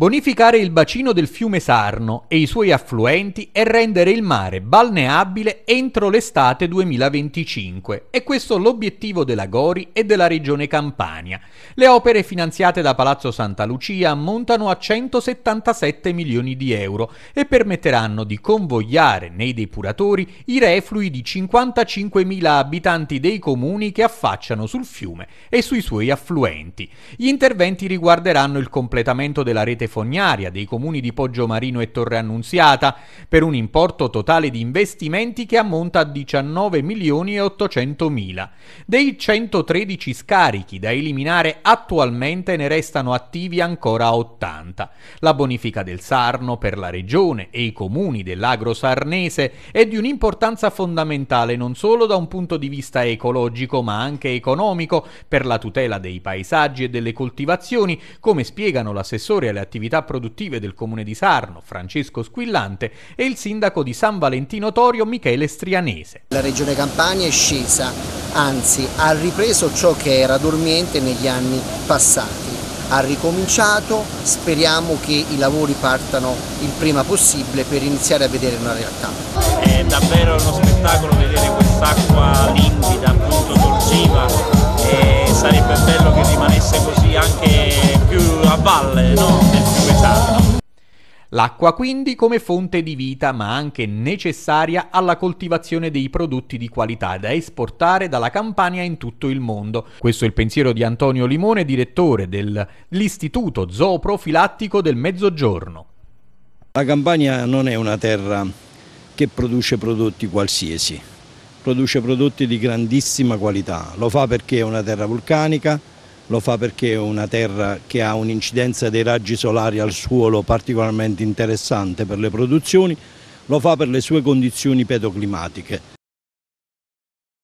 Bonificare il bacino del fiume Sarno e i suoi affluenti e rendere il mare balneabile entro l'estate 2025. È questo l'obiettivo della Gori e della regione Campania. Le opere finanziate da Palazzo Santa Lucia ammontano a 177 milioni di euro e permetteranno di convogliare nei depuratori i reflui di 55.000 abitanti dei comuni che affacciano sul fiume e sui suoi affluenti. Gli interventi riguarderanno il completamento della rete fognaria dei comuni di Poggiomarino e Torre Annunziata, per un importo totale di investimenti che ammonta a 19 milioni e 800 mila. Dei 113 scarichi da eliminare attualmente ne restano attivi ancora 80. La bonifica del Sarno per la regione e i comuni dell'agro sarnese è di un'importanza fondamentale non solo da un punto di vista ecologico ma anche economico per la tutela dei paesaggi e delle coltivazioni, come spiegano l'assessore alle attività attività produttive del comune di Sarno, Francesco Squillante, e il sindaco di San Valentino Torio, Michele Strianese. La regione Campania è scesa, anzi ha ripreso ciò che era dormiente negli anni passati ha ricominciato, speriamo che i lavori partano il prima possibile per iniziare a vedere una realtà. È davvero uno spettacolo vedere quest'acqua limpida, appunto sorgiva e sarebbe bello che rimanesse così anche più a valle, no? sensata. L'acqua quindi come fonte di vita ma anche necessaria alla coltivazione dei prodotti di qualità da esportare dalla Campania in tutto il mondo. Questo è il pensiero di Antonio Limone, direttore dell'Istituto Zooprofilattico del Mezzogiorno. La Campania non è una terra che produce prodotti qualsiasi, produce prodotti di grandissima qualità, lo fa perché è una terra vulcanica, lo fa perché è una terra che ha un'incidenza dei raggi solari al suolo particolarmente interessante per le produzioni, lo fa per le sue condizioni pedoclimatiche.